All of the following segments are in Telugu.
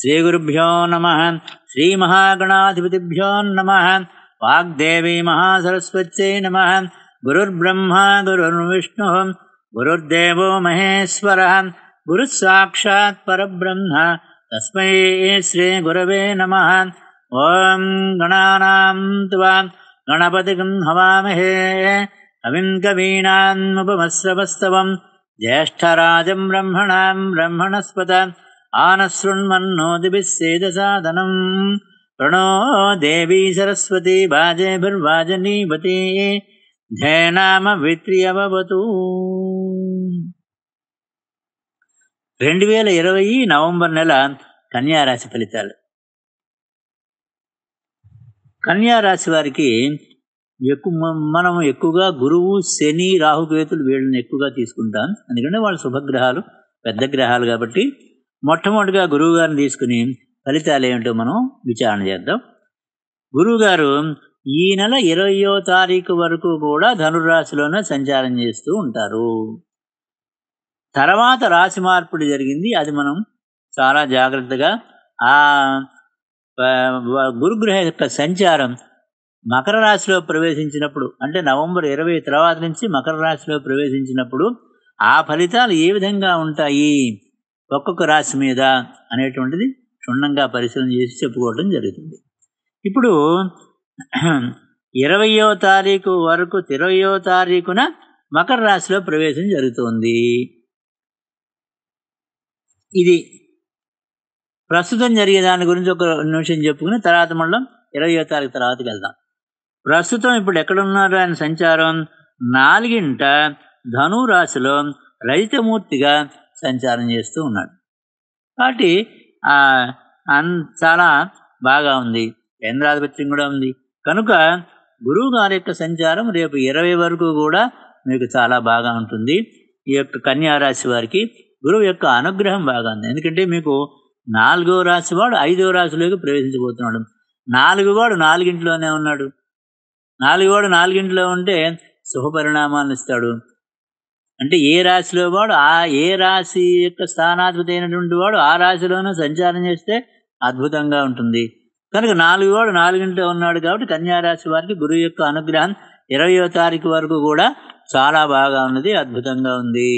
श्रीगुरुभ्यो नमः नमः वाग्देवी महासरस्वत्यै नमः गुरुर्ब्रह्मा गुरुर्विष्णुः गुरुर्देवो महेश्वरः परब्रह्म तस्मै श्रीगुरवे नमः ॐ गणानां त्वा गणपतिं हवामहे कविं कवीनान्मुपमस्रवस्तवं ज्येष्ठराजं ब्रह्मणां ब्रह्मणस्पतन् आनशृण्मन्नोदिभिस्सेदसादनं प्रणो देवी सरस्वती वाजेभिर्वाजनीपती ధేనామవిత్రియవతు రెండు వేల ఇరవై నవంబర్ నెల కన్యారాశి ఫలితాలు కన్యారాశి వారికి ఎక్కువ మనం ఎక్కువగా గురువు శని రాహుకేతులు వీళ్ళని ఎక్కువగా తీసుకుంటాం ఎందుకంటే వాళ్ళ శుభగ్రహాలు పెద్ద గ్రహాలు కాబట్టి మొట్టమొదటిగా గురువుగారిని తీసుకుని ఫలితాలు ఏమిటో మనం విచారణ చేద్దాం గురువుగారు ఈ నెల ఇరవయో తారీఖు వరకు కూడా ధనురాశిలోనే సంచారం చేస్తూ ఉంటారు తర్వాత రాశి మార్పుడు జరిగింది అది మనం చాలా జాగ్రత్తగా ఆ గురుగ్రహ యొక్క సంచారం మకర రాశిలో ప్రవేశించినప్పుడు అంటే నవంబర్ ఇరవై తర్వాత నుంచి మకర రాశిలో ప్రవేశించినప్పుడు ఆ ఫలితాలు ఏ విధంగా ఉంటాయి ఒక్కొక్క రాశి మీద అనేటువంటిది క్షుణ్ణంగా పరిశీలన చేసి చెప్పుకోవడం జరుగుతుంది ఇప్పుడు ఇరవయో తారీఖు వరకు ఇరవయో తారీఖున మకర రాశిలో ప్రవేశం జరుగుతుంది ఇది ప్రస్తుతం జరిగే దాని గురించి ఒక నిమిషం చెప్పుకుని తర్వాత మళ్ళీ ఇరవయో తారీఖు తర్వాతకి వెళ్దాం ప్రస్తుతం ఇప్పుడు ఎక్కడున్నారు ఆయన సంచారం నాలుగింట ధనురాశిలో రజితమూర్తిగా సంచారం చేస్తూ ఉన్నాడు కాబట్టి చాలా బాగా ఉంది కేంద్రాధిపత్యం కూడా ఉంది కనుక గురువు గారి యొక్క సంచారం రేపు ఇరవై వరకు కూడా మీకు చాలా బాగా ఉంటుంది ఈ యొక్క కన్యారాశి వారికి గురువు యొక్క అనుగ్రహం బాగా ఉంది ఎందుకంటే మీకు నాలుగో రాశి వాడు ఐదో రాశిలోకి ప్రవేశించబోతున్నాడు నాలుగు వాడు నాలుగింట్లోనే ఉన్నాడు నాలుగు వాడు నాలుగింట్లో ఉంటే శుభపరిణామాలను ఇస్తాడు అంటే ఏ రాశిలో వాడు ఆ ఏ రాశి యొక్క స్థానాధిపతి అయినటువంటి వాడు ఆ రాశిలోనూ సంచారం చేస్తే అద్భుతంగా ఉంటుంది కనుక నాలుగు వాడు నాలుగింట్లో ఉన్నాడు కాబట్టి కన్యారాశి వారికి గురువు యొక్క అనుగ్రహం ఇరవయో తారీఖు వరకు కూడా చాలా బాగా ఉన్నది అద్భుతంగా ఉంది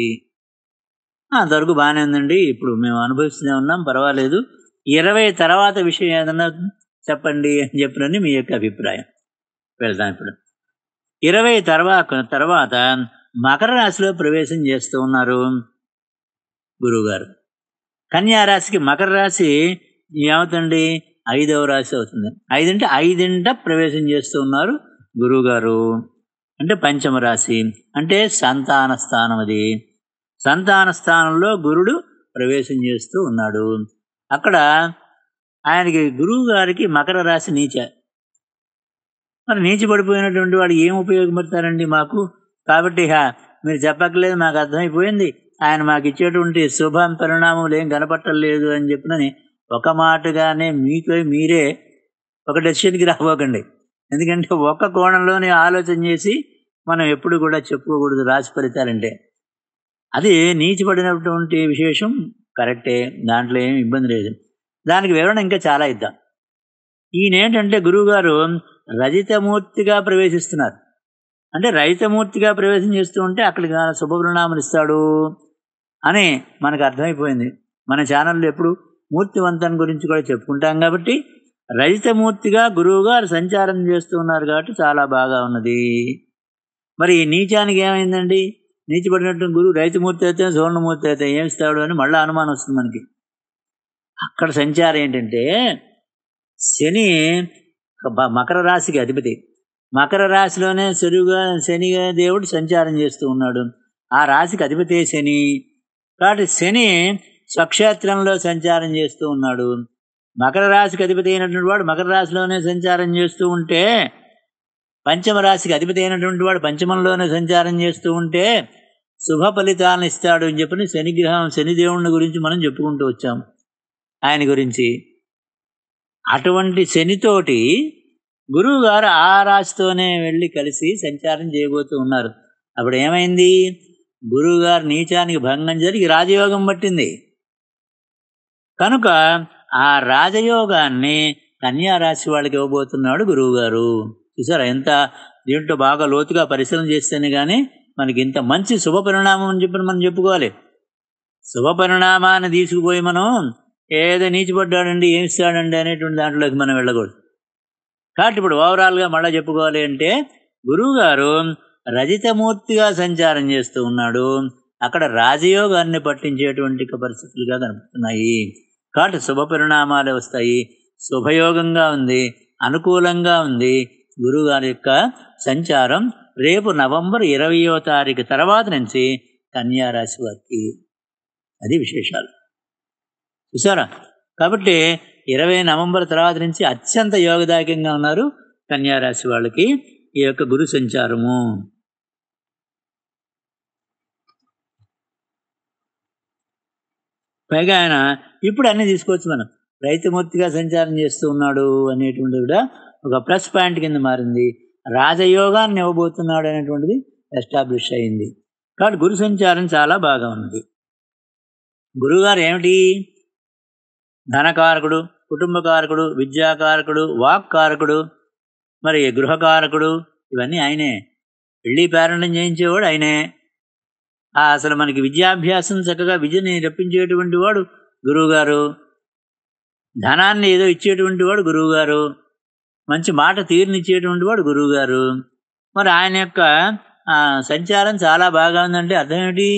అంతవరకు బాగానే ఉందండి ఇప్పుడు మేము అనుభవిస్తూనే ఉన్నాం పర్వాలేదు ఇరవై తర్వాత విషయం ఏదన్నా చెప్పండి అని చెప్పినని మీ యొక్క అభిప్రాయం వెళ్దాం ఇప్పుడు ఇరవై తర్వాత తర్వాత మకర రాశిలో ప్రవేశం చేస్తూ ఉన్నారు గురువుగారు కన్యారాశికి మకర రాశి ఏమవుతుంది ఐదవ రాశి అవుతుంది ఐదింట ఐదింట ప్రవేశం చేస్తూ ఉన్నారు గురువుగారు అంటే పంచమ రాశి అంటే సంతాన స్థానం అది సంతాన స్థానంలో గురుడు ప్రవేశం చేస్తూ ఉన్నాడు అక్కడ ఆయనకి గురువు గారికి మకర రాశి నీచ మరి నీచి పడిపోయినటువంటి వాడు ఏం ఉపయోగపడతారండి మాకు కాబట్టి ఇహ మీరు చెప్పక్కలేదు మాకు అర్థమైపోయింది ఆయన మాకు ఇచ్చేటువంటి శుభం పరిణామం ఏం కనపట్టలేదు అని చెప్పినని ఒక మాటగానే మీకే మీరే ఒక డెసిషన్కి రాబోకండి ఎందుకంటే ఒక్క కోణంలోనే ఆలోచన చేసి మనం ఎప్పుడు కూడా చెప్పుకోకూడదు రాశి ఫలితాలంటే అది నీచిపడినటువంటి విశేషం కరెక్టే దాంట్లో ఏమి ఇబ్బంది లేదు దానికి వివరణ ఇంకా చాలా ఇద్దాం ఏంటంటే గురువుగారు రజితమూర్తిగా ప్రవేశిస్తున్నారు అంటే రైతమూర్తిగా ప్రవేశం చేస్తూ ఉంటే అక్కడికి శుభపరిణామాలు ఇస్తాడు అని మనకు అర్థమైపోయింది మన ఛానల్లో ఎప్పుడు మూర్తివంతం గురించి కూడా చెప్పుకుంటాం కాబట్టి గురువు గురువుగా సంచారం చేస్తూ ఉన్నారు కాబట్టి చాలా బాగా ఉన్నది మరి నీచానికి ఏమైందండి పడినట్టు గురువు రైతుమూర్తి అయితే సువర్ణమూర్తి అయితే ఇస్తాడు అని మళ్ళీ అనుమానం వస్తుంది మనకి అక్కడ సంచారం ఏంటంటే శని మకర రాశికి అధిపతి మకర రాశిలోనే సురువుగా శని దేవుడు సంచారం చేస్తూ ఉన్నాడు ఆ రాశికి అధిపతి శని కాబట్టి శని స్వక్షేత్రంలో సంచారం చేస్తూ ఉన్నాడు మకర రాశికి అధిపతి అయినటువంటి వాడు మకర రాశిలోనే సంచారం చేస్తూ ఉంటే పంచమ రాశికి అధిపతి అయినటువంటి వాడు పంచమంలోనే సంచారం చేస్తూ ఉంటే శుభ ఫలితాలను ఇస్తాడు అని చెప్పని శనిగ్రహం శనిదేవుని గురించి మనం చెప్పుకుంటూ వచ్చాం ఆయన గురించి అటువంటి శనితోటి గురువు గారు ఆ రాశితోనే వెళ్ళి కలిసి సంచారం చేయబోతూ ఉన్నారు అప్పుడు ఏమైంది గురువు గారు నీచానికి భంగం జరిగి రాజయోగం పట్టింది కనుక ఆ రాజయోగాన్ని కన్యారాశి వాళ్ళకి ఇవ్వబోతున్నాడు గురువు గారు చూసారా ఎంత దీంట్లో బాగా లోతుగా పరిశీలన చేస్తేనే కానీ మనకి ఇంత మంచి శుభ పరిణామం అని చెప్పి మనం చెప్పుకోవాలి శుభ పరిణామాన్ని తీసుకుపోయి మనం ఏదో నీచిపడ్డాడండి ఏమిస్తాడండి అనేటువంటి దాంట్లోకి మనం వెళ్ళకూడదు కాబట్టి ఇప్పుడు ఓవరాల్గా మళ్ళీ చెప్పుకోవాలి అంటే గురువుగారు రజితమూర్తిగా సంచారం చేస్తూ ఉన్నాడు అక్కడ రాజయోగాన్ని పట్టించేటువంటి పరిస్థితులుగా కనపడుతున్నాయి కాబట్టి శుభ పరిణామాలు వస్తాయి శుభయోగంగా ఉంది అనుకూలంగా ఉంది గురువుగారి యొక్క సంచారం రేపు నవంబర్ ఇరవయో తారీఖు తర్వాత నుంచి కన్యారాశి వారికి అది విశేషాలు చూసారా కాబట్టి ఇరవై నవంబర్ తర్వాత నుంచి అత్యంత యోగదాయకంగా ఉన్నారు కన్యారాశి వాళ్ళకి ఈ యొక్క గురు సంచారము పైగా ఆయన ఇప్పుడు అన్నీ తీసుకోవచ్చు మనం రైతుమూర్తిగా సంచారం చేస్తూ ఉన్నాడు అనేటువంటిది కూడా ఒక ప్లస్ పాయింట్ కింద మారింది రాజయోగాన్ని ఇవ్వబోతున్నాడు అనేటువంటిది ఎస్టాబ్లిష్ అయింది కాబట్టి గురు సంచారం చాలా బాగా ఉంది గురువుగారు ఏమిటి ధనకారకుడు కుటుంబకారకుడు విద్యాకారకుడు వాక్కారకుడు మరి గృహకారకుడు ఇవన్నీ ఆయనే వెళ్ళి పేరెంటం చేయించేవాడు ఆయనే అసలు మనకి విద్యాభ్యాసం చక్కగా విద్యని రప్పించేటువంటి వాడు గురువుగారు ధనాన్ని ఏదో ఇచ్చేటువంటి వాడు గురువుగారు మంచి మాట తీరునిచ్చేటువంటి వాడు గురువుగారు మరి ఆయన యొక్క సంచారం చాలా బాగా ఉందంటే అర్థం ఏమిటి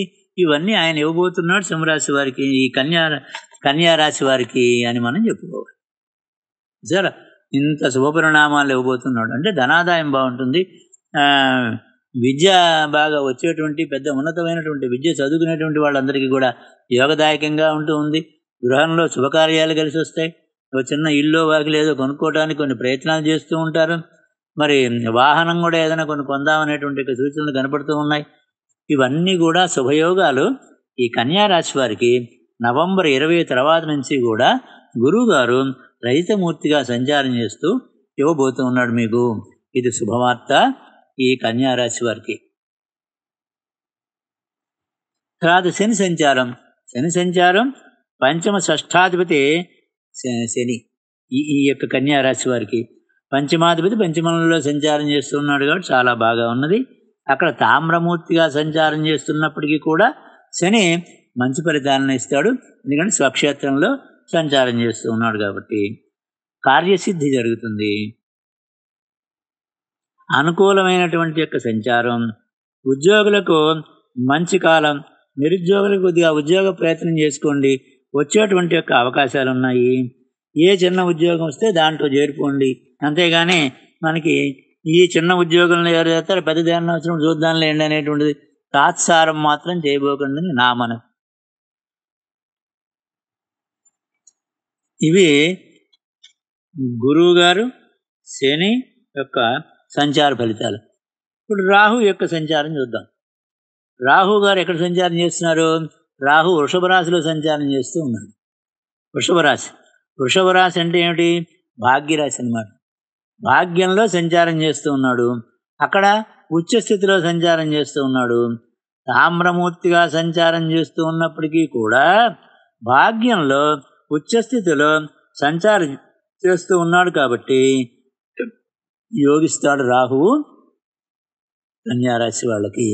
ఇవన్నీ ఆయన ఇవ్వబోతున్నాడు సింహరాశి వారికి ఈ కన్యా కన్యారాశి వారికి అని మనం చెప్పుకోవాలి సరే ఇంత శుభపరిణామాలు ఇవ్వబోతున్నాడు అంటే ధనాదాయం బాగుంటుంది విద్య బాగా వచ్చేటువంటి పెద్ద ఉన్నతమైనటువంటి విద్య చదువుకునేటువంటి వాళ్ళందరికీ కూడా యోగదాయకంగా ఉంటూ ఉంది గృహంలో శుభకార్యాలు కలిసి వస్తాయి ఒక చిన్న ఇల్లు వాకి ఏదో కొనుక్కోవడానికి కొన్ని ప్రయత్నాలు చేస్తూ ఉంటారు మరి వాహనం కూడా ఏదైనా కొన్ని కొందామనేటువంటి సూచనలు కనపడుతూ ఉన్నాయి ఇవన్నీ కూడా శుభయోగాలు ఈ కన్యారాశి వారికి నవంబర్ ఇరవై తర్వాత నుంచి కూడా గురువుగారు రహితమూర్తిగా సంచారం చేస్తూ ఇవ్వబోతూ ఉన్నాడు మీకు ఇది శుభవార్త ఈ కన్యారాశి వారికి తర్వాత శని సంచారం శని సంచారం పంచమ షష్ఠాధిపతి శని ఈ యొక్క కన్యారాశి వారికి పంచమాధిపతి పంచమంలో సంచారం చేస్తున్నాడు కాబట్టి చాలా బాగా ఉన్నది అక్కడ తామ్రమూర్తిగా సంచారం చేస్తున్నప్పటికీ కూడా శని మంచి ఫలితాలను ఇస్తాడు ఎందుకంటే స్వక్షేత్రంలో సంచారం చేస్తూ ఉన్నాడు కాబట్టి కార్యసిద్ధి జరుగుతుంది అనుకూలమైనటువంటి యొక్క సంచారం ఉద్యోగులకు మంచి కాలం నిరుద్యోగులకు కొద్దిగా ఉద్యోగ ప్రయత్నం చేసుకోండి వచ్చేటువంటి యొక్క అవకాశాలు ఉన్నాయి ఏ చిన్న ఉద్యోగం వస్తే దాంట్లో చేరుకోండి అంతేగాని మనకి ఈ చిన్న ఉద్యోగులను ఎవరు చేస్తారో పెద్ద ధ్యానం చూద్దాం చూద్దాంలేండి అనేటువంటిది తాత్సారం మాత్రం చేయబోకండి నా మనకు ఇవి గురువు గారు శని యొక్క సంచార ఫలితాలు ఇప్పుడు రాహు యొక్క సంచారం చూద్దాం రాహు గారు ఎక్కడ సంచారం చేస్తున్నారు రాహు వృషభ రాశిలో సంచారం చేస్తూ ఉన్నాడు వృషభ రాశి వృషభ రాశి అంటే ఏమిటి భాగ్యరాశి అనమాట భాగ్యంలో సంచారం చేస్తూ ఉన్నాడు అక్కడ ఉచ్చస్థితిలో సంచారం చేస్తూ ఉన్నాడు తామ్రమూర్తిగా సంచారం చేస్తూ ఉన్నప్పటికీ కూడా భాగ్యంలో ఉచ్చస్థితిలో సంచారం చేస్తూ ఉన్నాడు కాబట్టి యోగిస్తాడు రాహువు కన్యారాశి వాళ్ళకి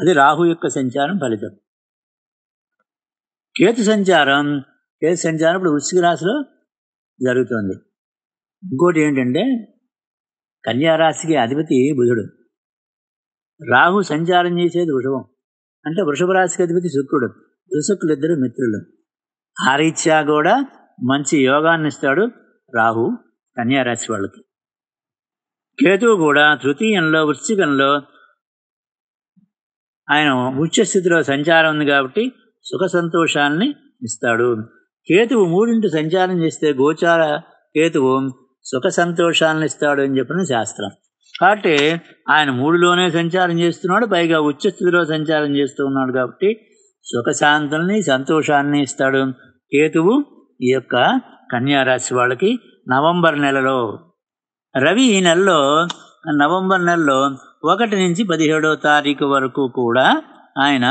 అది రాహు యొక్క సంచారం ఫలితం కేతు సంచారం కేతు సంచారం ఇప్పుడు వృశ్చిక రాశిలో జరుగుతుంది ఇంకోటి ఏంటంటే కన్యారాశికి అధిపతి బుధుడు రాహు సంచారం చేసేది వృషభం అంటే వృషభ రాశికి అధిపతి శుక్రుడు శుక్రులు ఇద్దరు మిత్రులు ఆ రీత్యా కూడా మంచి యోగాన్ని ఇస్తాడు రాహు కన్యారాశి వాళ్ళకి కేతువు కూడా తృతీయంలో వృశ్చికంలో ఆయన ఉచ్చస్థితిలో సంచారం ఉంది కాబట్టి సుఖ సంతోషాన్ని ఇస్తాడు కేతువు మూడింటి సంచారం చేస్తే గోచార కేతువు సుఖ సంతోషాలను ఇస్తాడు అని చెప్పిన శాస్త్రం కాబట్టి ఆయన మూడులోనే సంచారం చేస్తున్నాడు పైగా ఉచ్చస్థితిలో సంచారం చేస్తూ ఉన్నాడు కాబట్టి సుఖశాంతుల్ని సంతోషాన్ని ఇస్తాడు కేతువు ఈ యొక్క కన్యారాశి వాళ్ళకి నవంబర్ నెలలో రవి ఈ నెలలో నవంబర్ నెలలో ఒకటి నుంచి పదిహేడో తారీఖు వరకు కూడా ఆయన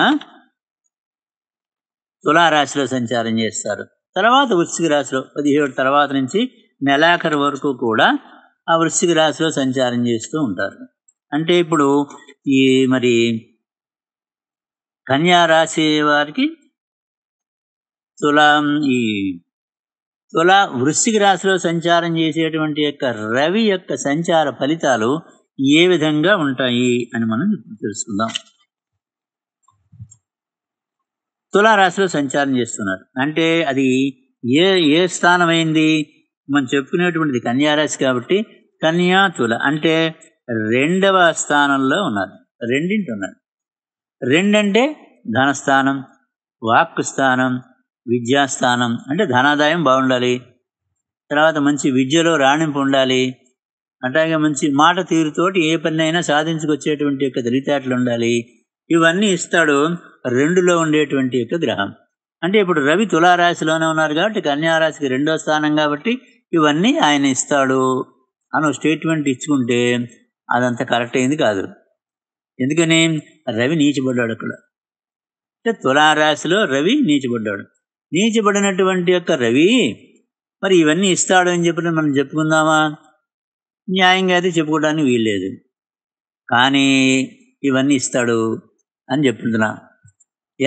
తులారాశిలో సంచారం చేస్తారు తర్వాత వృశ్చిక రాశిలో పదిహేడు తర్వాత నుంచి నెలాఖరు వరకు కూడా ఆ వృశ్చిక రాశిలో సంచారం చేస్తూ ఉంటారు అంటే ఇప్పుడు ఈ మరి కన్యా రాశి వారికి తులా ఈ తుల వృశ్చిక రాశిలో సంచారం చేసేటువంటి యొక్క రవి యొక్క సంచార ఫలితాలు ఏ విధంగా ఉంటాయి అని మనం తెలుసుకుందాం తుల రాశిలో సంచారం చేస్తున్నారు అంటే అది ఏ ఏ స్థానమైంది మనం చెప్పుకునేటువంటిది కన్యారాశి కాబట్టి కన్యా తుల అంటే రెండవ స్థానంలో ఉన్నారు రెండింటి ఉన్నారు రెండంటే ధనస్థానం వాక్కు స్థానం విద్యాస్థానం అంటే ధనాదాయం బాగుండాలి తర్వాత మంచి విద్యలో రాణింపు ఉండాలి అట్లాగే మంచి మాట తీరుతోటి ఏ పని అయినా సాధించుకొచ్చేటువంటి యొక్క తెలివితేటలు ఉండాలి ఇవన్నీ ఇస్తాడు రెండులో ఉండేటువంటి యొక్క గ్రహం అంటే ఇప్పుడు రవి తులారాశిలోనే ఉన్నారు కాబట్టి కన్యారాశికి రెండో స్థానం కాబట్టి ఇవన్నీ ఆయన ఇస్తాడు అని స్టేట్మెంట్ ఇచ్చుకుంటే అదంత కరెక్ట్ అయింది కాదు ఎందుకని రవి నీచిపడ్డాడు అక్కడ అంటే తులారాశిలో రవి నీచిపడ్డాడు నీచబడినటువంటి యొక్క రవి మరి ఇవన్నీ ఇస్తాడు అని చెప్పిన మనం చెప్పుకుందామా న్యాయంగా అయితే చెప్పుకోవడానికి వీల్లేదు కానీ ఇవన్నీ ఇస్తాడు అని చెప్తున్నా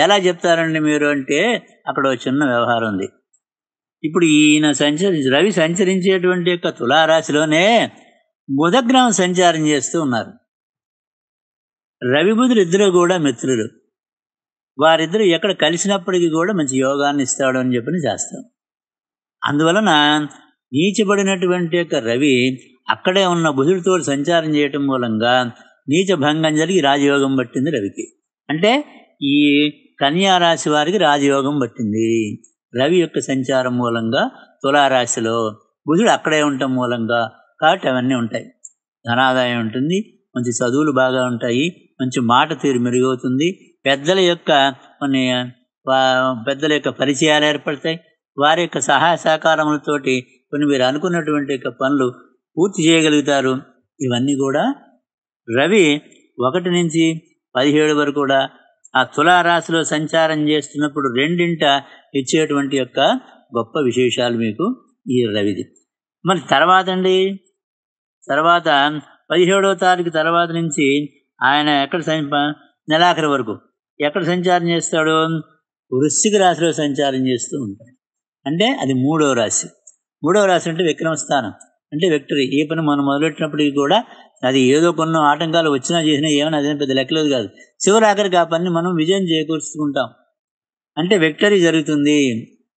ఎలా చెప్తారండి మీరు అంటే అక్కడ చిన్న వ్యవహారం ఉంది ఇప్పుడు ఈయన సంచరి రవి సంచరించేటువంటి యొక్క తులారాశిలోనే బుధగ్రహం సంచారం చేస్తూ ఉన్నారు రవి బుధులు ఇద్దరు కూడా మిత్రులు వారిద్దరూ ఎక్కడ కలిసినప్పటికీ కూడా మంచి యోగాన్ని ఇస్తాడు అని చెప్పి చేస్తాం అందువలన నీచబడినటువంటి యొక్క రవి అక్కడే ఉన్న బుధుడితో సంచారం చేయటం మూలంగా నీచ భంగం జరిగి రాజయోగం పట్టింది రవికి అంటే ఈ కన్యారాశి వారికి రాజయోగం పట్టింది రవి యొక్క సంచారం మూలంగా తులారాశిలో బుధుడు అక్కడే ఉండటం మూలంగా కాబట్టి అవన్నీ ఉంటాయి ధనాదాయం ఉంటుంది మంచి చదువులు బాగా ఉంటాయి మంచి మాట తీరు మెరుగవుతుంది పెద్దల యొక్క కొన్ని పెద్దల యొక్క పరిచయాలు ఏర్పడతాయి వారి యొక్క సహాయ సహకారములతోటి కొన్ని మీరు అనుకున్నటువంటి యొక్క పనులు పూర్తి చేయగలుగుతారు ఇవన్నీ కూడా రవి ఒకటి నుంచి పదిహేడు వరకు కూడా ఆ తులారాశిలో సంచారం చేస్తున్నప్పుడు రెండింట ఇచ్చేటువంటి యొక్క గొప్ప విశేషాలు మీకు ఈ రవిది మరి తర్వాత అండి తర్వాత పదిహేడవ తారీఖు తర్వాత నుంచి ఆయన ఎక్కడ నెలాఖరి వరకు ఎక్కడ సంచారం చేస్తాడు వృశ్చిక రాశిలో సంచారం చేస్తూ ఉంటాడు అంటే అది మూడవ రాశి మూడవ రాశి అంటే విక్రమ స్థానం అంటే విక్టరీ ఏ పని మనం మొదలెట్టినప్పటికీ కూడా అది ఏదో కొన్ని ఆటంకాలు వచ్చినా చేసినా ఏమైనా అదే పెద్ద లెక్కలేదు కాదు చివరి ఆఖరికి ఆ పని మనం విజయం చేకూర్చుకుంటాం అంటే విక్టరీ జరుగుతుంది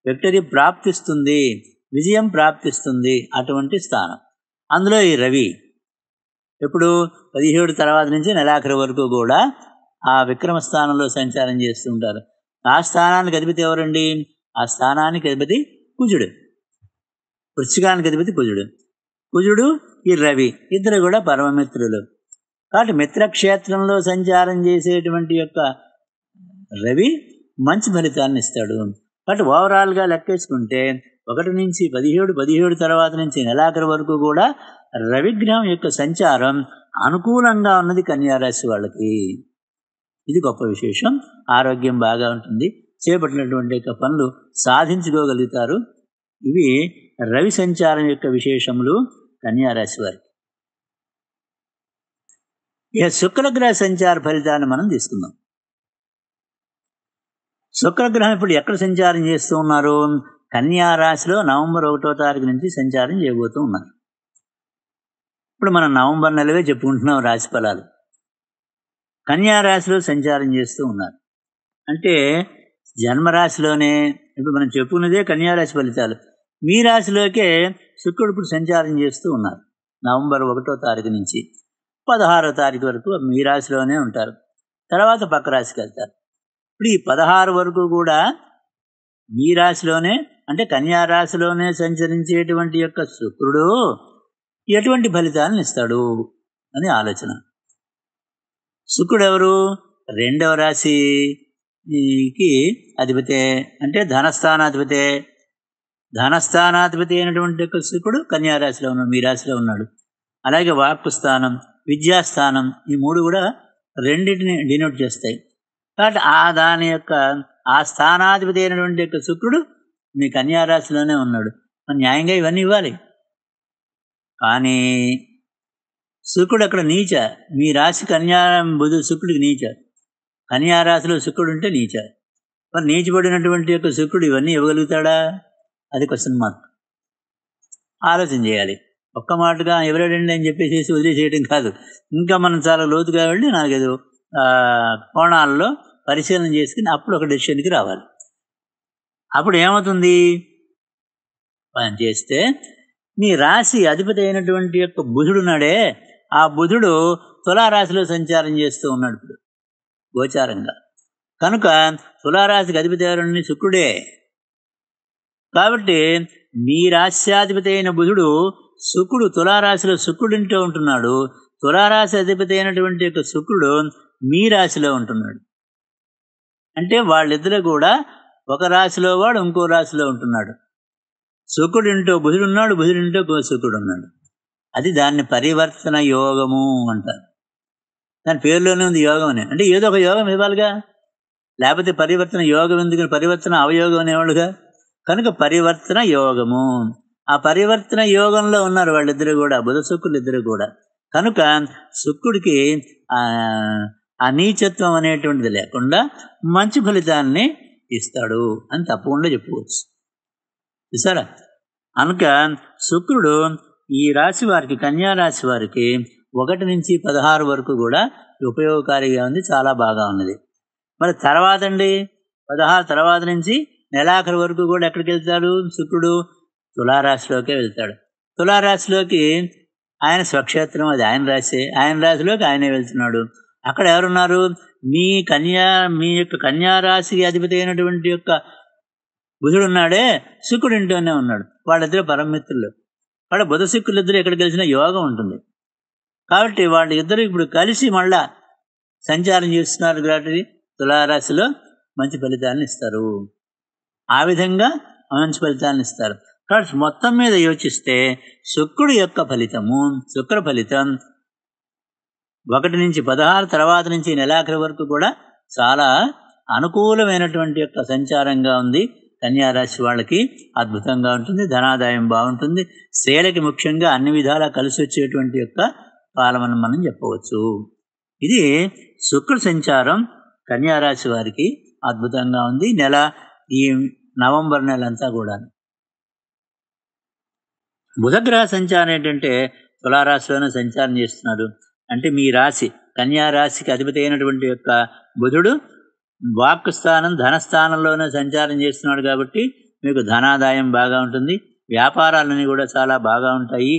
విక్టరీ ప్రాప్తిస్తుంది విజయం ప్రాప్తిస్తుంది అటువంటి స్థానం అందులో ఈ రవి ఇప్పుడు పదిహేడు తర్వాత నుంచి నెలాఖరి వరకు కూడా ఆ విక్రమ స్థానంలో సంచారం చేస్తూ ఉంటారు ఆ స్థానానికి అధిపతి ఎవరండి ఆ స్థానానికి అధిపతి కుజుడు వృశ్చికానికి అధిపతి కుజుడు కుజుడు ఈ రవి ఇద్దరు కూడా పరమమిత్రులు కాబట్టి మిత్రక్షేత్రంలో సంచారం చేసేటువంటి యొక్క రవి మంచి ఫలితాన్ని ఇస్తాడు కాబట్టి ఓవరాల్గా లెక్కేసుకుంటే ఒకటి నుంచి పదిహేడు పదిహేడు తర్వాత నుంచి నెలాఖరు వరకు కూడా రవిగ్రహం యొక్క సంచారం అనుకూలంగా ఉన్నది కన్యారాశి వాళ్ళకి ఇది గొప్ప విశేషం ఆరోగ్యం బాగా ఉంటుంది చేపట్టినటువంటి యొక్క పనులు సాధించుకోగలుగుతారు ఇవి రవి సంచారం యొక్క విశేషములు కన్యారాశి వారికి ఇక శుక్రగ్రహ సంచార ఫలితాన్ని మనం తీసుకుందాం శుక్రగ్రహం ఇప్పుడు ఎక్కడ సంచారం చేస్తూ ఉన్నారు కన్యారాశిలో నవంబర్ ఒకటో తారీఖు నుంచి సంచారం చేయబోతూ ఉన్నారు ఇప్పుడు మనం నవంబర్ నెలవే చెప్పుకుంటున్నాం రాశి ఫలాలు కన్యారాశిలో సంచారం చేస్తూ ఉన్నారు అంటే జన్మరాశిలోనే ఇప్పుడు మనం చెప్పుకున్నదే కన్యారాశి ఫలితాలు మీ రాశిలోకే శుక్రుడు ఇప్పుడు సంచారం చేస్తూ ఉన్నారు నవంబర్ ఒకటో తారీఖు నుంచి పదహారో తారీఖు వరకు మీ రాశిలోనే ఉంటారు తర్వాత పక్క రాశికి వెళ్తారు ఇప్పుడు ఈ పదహారు వరకు కూడా మీ రాశిలోనే అంటే కన్యా రాశిలోనే సంచరించేటువంటి యొక్క శుక్రుడు ఎటువంటి ఫలితాలను ఇస్తాడు అని ఆలోచన శుక్రుడు ఎవరు రెండవ రాశికి అధిపతే అంటే ధనస్థానాధిపతే ధనస్థానాధిపతి అయినటువంటి శుకుడు కన్యారాశిలో ఉన్నాడు మీ రాశిలో ఉన్నాడు అలాగే వాక్కు స్థానం విద్యాస్థానం ఈ మూడు కూడా రెండింటిని డినోట్ చేస్తాయి కాబట్టి ఆ దాని యొక్క ఆ స్థానాధిపతి అయినటువంటి యొక్క శుక్రుడు మీ కన్యారాశిలోనే ఉన్నాడు న్యాయంగా ఇవన్నీ ఇవ్వాలి కానీ శుక్రుడు అక్కడ నీచ మీ రాశి కన్యా బుధు శుక్రుడికి నీచ కన్యా రాశిలో శుక్రుడు ఉంటే నీచ మరి నీచబడినటువంటి యొక్క శుక్రుడు ఇవన్నీ ఇవ్వగలుగుతాడా అది క్వశ్చన్ మార్క్ ఆలోచన చేయాలి ఒక్క మాటగా ఎవరెడండి అని చెప్పేసి వదిలేసేయడం కాదు ఇంకా మనం చాలా లోతుగా వెళ్ళి ఏదో కోణాల్లో పరిశీలన చేసుకుని అప్పుడు ఒక డెసిషన్కి రావాలి అప్పుడు ఏమవుతుంది పని చేస్తే మీ రాశి అధిపతి అయినటువంటి యొక్క బుధుడు నాడే ఆ బుధుడు తులారాశిలో సంచారం చేస్తూ ఉన్నాడు ఇప్పుడు గోచారంగా కనుక తులారాశికి అధిపతి ఎవరండి శుక్రుడే కాబట్టి మీ రాశ్యాధిపతి అయిన బుధుడు శుక్రుడు తులారాశిలో శుక్రుడింటూ ఉంటున్నాడు తులారాశి అధిపతి అయినటువంటి యొక్క శుక్రుడు మీ రాశిలో ఉంటున్నాడు అంటే వాళ్ళిద్దరు కూడా ఒక రాశిలో వాడు ఇంకో రాశిలో ఉంటున్నాడు శుక్రుడింటో బుధుడున్నాడు బుధుడింటో శుక్రుడు ఉన్నాడు అది దాన్ని పరివర్తన యోగము అంటారు దాని పేరులోనే ఉంది యోగం అని అంటే ఏదో ఒక యోగం ఇవ్వాలిగా లేకపోతే పరివర్తన యోగం ఎందుకు పరివర్తన అవయోగం అనేవాళ్ళుగా కనుక పరివర్తన యోగము ఆ పరివర్తన యోగంలో ఉన్నారు వాళ్ళిద్దరు కూడా బుధ శుక్రులు ఇద్దరు కూడా కనుక శుక్రుడికి ఆ నీచత్వం అనేటువంటిది లేకుండా మంచి ఫలితాన్ని ఇస్తాడు అని తప్పకుండా చెప్పుకోవచ్చు చూసారా అనుక శుక్రుడు ఈ రాశి వారికి కన్యా రాశి వారికి ఒకటి నుంచి పదహారు వరకు కూడా ఉపయోగకారిగా ఉంది చాలా బాగా ఉన్నది మరి తర్వాత అండి పదహారు తర్వాత నుంచి నెలాఖరు వరకు కూడా ఎక్కడికి వెళ్తాడు శుక్రుడు తులారాశిలోకే వెళ్తాడు తులారాశిలోకి ఆయన స్వక్షేత్రం అది ఆయన రాశి ఆయన రాశిలోకి ఆయనే వెళ్తున్నాడు అక్కడ ఎవరున్నారు మీ కన్యా మీ యొక్క కన్యా రాశికి అధిపతి అయినటువంటి యొక్క బుధుడు ఉన్నాడే శుకుడు ఇంట్లోనే ఉన్నాడు వాళ్ళిద్దరు పరమిత్రులు వాళ్ళ ఇద్దరు ఎక్కడ గెలిచినా యోగం ఉంటుంది కాబట్టి వాళ్ళు ఇద్దరు ఇప్పుడు కలిసి మళ్ళా సంచారం చేస్తున్నారు కాబట్టి తులారాశిలో మంచి ఫలితాలను ఇస్తారు ఆ విధంగా మంచి ఫలితాలను ఇస్తారు కాబట్టి మొత్తం మీద యోచిస్తే శుక్రుడు యొక్క ఫలితము శుక్ర ఫలితం ఒకటి నుంచి పదహారు తర్వాత నుంచి నెలాఖరి వరకు కూడా చాలా అనుకూలమైనటువంటి యొక్క సంచారంగా ఉంది కన్యారాశి వాళ్ళకి అద్భుతంగా ఉంటుంది ధనాదాయం బాగుంటుంది స్త్రీలకి ముఖ్యంగా అన్ని విధాలా కలిసి వచ్చేటువంటి యొక్క కాలమని మనం చెప్పవచ్చు ఇది శుక్ర సంచారం కన్యారాశి వారికి అద్భుతంగా ఉంది నెల ఈ నవంబర్ నెల అంతా కూడా బుధగ్రహ సంచారం ఏంటంటే తులారాశిలోనే సంచారం చేస్తున్నారు అంటే మీ రాశి కన్యా రాశికి అధిపతి అయినటువంటి యొక్క బుధుడు వాక్ స్థానం ధనస్థానంలోనే సంచారం చేస్తున్నాడు కాబట్టి మీకు ధనాదాయం బాగా ఉంటుంది వ్యాపారాలన్నీ కూడా చాలా బాగా ఉంటాయి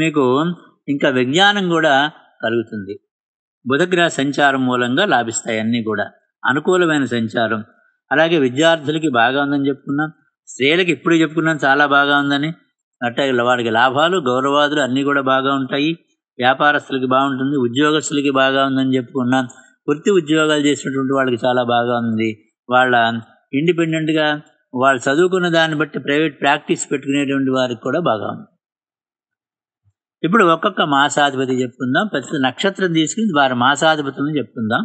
మీకు ఇంకా విజ్ఞానం కూడా కలుగుతుంది బుధగ్రహ సంచారం మూలంగా లాభిస్తాయి అన్నీ కూడా అనుకూలమైన సంచారం అలాగే విద్యార్థులకి బాగా ఉందని చెప్పుకున్నాం స్త్రీలకు ఇప్పుడు చెప్పుకున్నాం చాలా బాగా ఉందని అట్ట వాడికి లాభాలు గౌరవాదులు అన్నీ కూడా బాగా ఉంటాయి వ్యాపారస్తులకి బాగుంటుంది ఉద్యోగస్తులకి బాగా ఉందని చెప్పుకున్నాం వృత్తి ఉద్యోగాలు చేసినటువంటి వాళ్ళకి చాలా బాగా ఉంది వాళ్ళ ఇండిపెండెంట్గా వాళ్ళు చదువుకున్న దాన్ని బట్టి ప్రైవేట్ ప్రాక్టీస్ పెట్టుకునేటువంటి వారికి కూడా బాగా ఉంది ఇప్పుడు ఒక్కొక్క మాసాధిపతి చెప్పుకుందాం ప్రతి నక్షత్రం తీసుకుని వారి మాసాధిపతులను చెప్పుకుందాం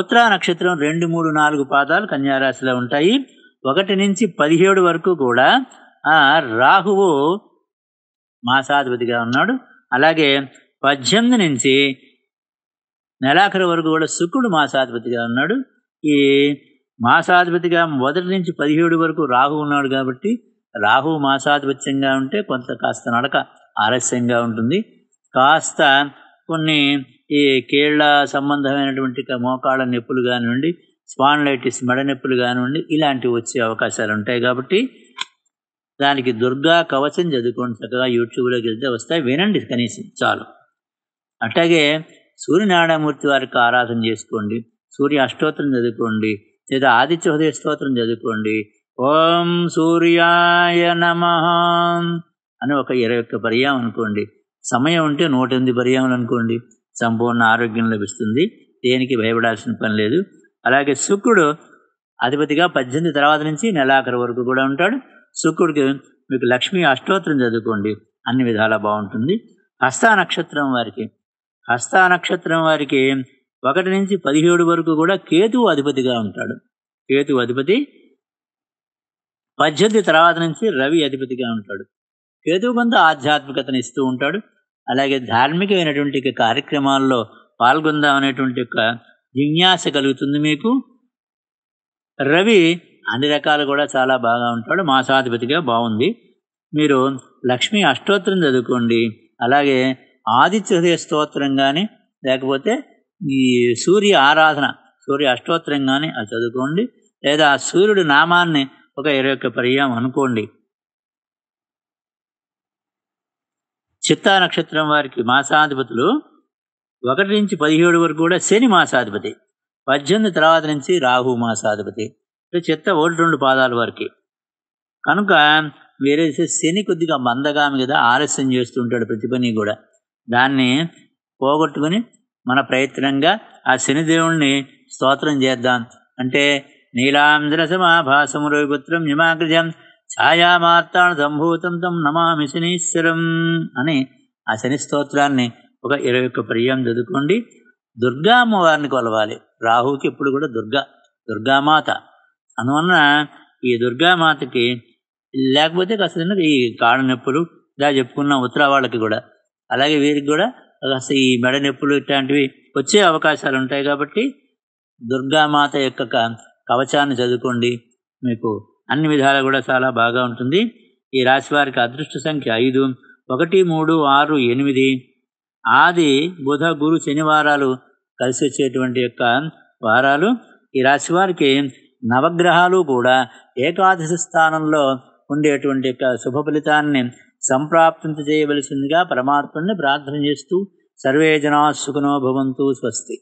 ఉత్తర నక్షత్రం రెండు మూడు నాలుగు పాదాలు కన్యారాశిలో ఉంటాయి ఒకటి నుంచి పదిహేడు వరకు కూడా రాహువు మాసాధిపతిగా ఉన్నాడు అలాగే పద్దెనిమిది నుంచి నెలాఖరు వరకు కూడా శుక్రుడు మాసాధిపతిగా ఉన్నాడు ఈ మాసాధిపతిగా మొదటి నుంచి పదిహేడు వరకు రాహు ఉన్నాడు కాబట్టి రాహు మాసాధిపత్యంగా ఉంటే కొంత కాస్త నడక ఆలస్యంగా ఉంటుంది కాస్త కొన్ని ఈ కీళ్ళ సంబంధమైనటువంటి మోకాళ్ళ నొప్పులు కానివ్వండి స్పాన్లైటిస్ మెడ నొప్పులు కానివ్వండి ఇలాంటివి వచ్చే అవకాశాలు ఉంటాయి కాబట్టి దానికి దుర్గా కవచం చదువుకోండి చక్కగా యూట్యూబ్లోకి వెళ్తే వస్తాయి వినండి కనీసం చాలు అట్లాగే సూర్యనారాయణమూర్తి వారికి ఆరాధన చేసుకోండి సూర్య అష్టోత్తరం చదువుకోండి లేదా ఆదిత్య హృదయ స్తోత్రం చదువుకోండి ఓం సూర్యాయ నమ అని ఒక ఇరవై ఒక్క పర్యాయం అనుకోండి సమయం ఉంటే నూట ఎనిమిది పర్యాములు అనుకోండి సంపూర్ణ ఆరోగ్యం లభిస్తుంది దేనికి భయపడాల్సిన పని లేదు అలాగే శుక్రుడు అధిపతిగా పద్దెనిమిది తర్వాత నుంచి నెలాఖరు వరకు కూడా ఉంటాడు శుక్రుడికి మీకు లక్ష్మీ అష్టోత్తరం చదువుకోండి అన్ని విధాలా బాగుంటుంది హస్తా నక్షత్రం వారికి హస్త నక్షత్రం వారికి ఒకటి నుంచి పదిహేడు వరకు కూడా కేతువు అధిపతిగా ఉంటాడు కేతు అధిపతి పద్దెనిమిది తర్వాత నుంచి రవి అధిపతిగా ఉంటాడు కేతువు కొంత ఆధ్యాత్మికతను ఇస్తూ ఉంటాడు అలాగే ధార్మికమైనటువంటి కార్యక్రమాల్లో పాల్గొందాం అనేటువంటి ఒక జిజ్ఞాస కలుగుతుంది మీకు రవి అన్ని రకాలు కూడా చాలా బాగా ఉంటాడు మాసాధిపతిగా బాగుంది మీరు లక్ష్మీ అష్టోత్తరం చదువుకోండి అలాగే ఆదిత్య హృదయ స్తోత్రం కానీ లేకపోతే ఈ సూర్య ఆరాధన సూర్య అష్టోత్తరం కానీ అది చదువుకోండి లేదా సూర్యుడి నామాన్ని ఒక ఇరవై ఒక్క పర్యాయం అనుకోండి చిత్తా నక్షత్రం వారికి మాసాధిపతులు ఒకటి నుంచి పదిహేడు వరకు కూడా శని మాసాధిపతి పద్దెనిమిది తర్వాత నుంచి రాహు మాసాధిపతి చిత్త ఒకటి రెండు పాదాల వరకు కనుక వేరే శని కొద్దిగా మందగామి కదా ఆలస్యం చేస్తుంటాడు ప్రతి పని కూడా దాన్ని పోగొట్టుకుని మన ప్రయత్నంగా ఆ శనిదేవుణ్ణి స్తోత్రం చేద్దాం అంటే నీలాంధ్ర సమాభాసము రవిపుత్రం హిమాగ్రజం సంభూతం తం నమామి శనీశ్వరం అని ఆ శని స్తోత్రాన్ని ఒక ఇరవై ఒక్క ప్రియం చదువుకోండి దుర్గా అమ్మవారిని కొలవాలి రాహుకి ఎప్పుడు కూడా దుర్గా దుర్గామాత అందువలన ఈ దుర్గామాతకి లేకపోతే కాస్త ఈ కాళ్ళ నొప్పులు ఇలా చెప్పుకున్న ఉత్తరా వాళ్ళకి కూడా అలాగే వీరికి కూడా ఈ మెడ నొప్పులు ఇట్లాంటివి వచ్చే అవకాశాలు ఉంటాయి కాబట్టి దుర్గామాత యొక్క కవచాన్ని చదువుకోండి మీకు అన్ని విధాలు కూడా చాలా బాగా ఉంటుంది ఈ రాశి వారికి అదృష్ట సంఖ్య ఐదు ఒకటి మూడు ఆరు ఎనిమిది ఆది బుధ గురు శనివారాలు కలిసి వచ్చేటువంటి యొక్క వారాలు ఈ రాశి వారికి నవగ్రహాలు కూడా ఏకాదశి స్థానంలో ఉండేటువంటి యొక్క శుభ ఫలితాన్ని సంప్రాప్తించ చేయవలసిందిగా పరమాత్ముడిని ప్రార్థన చేస్తూ సర్వే జనా సుఖనో భవంతు స్వస్తి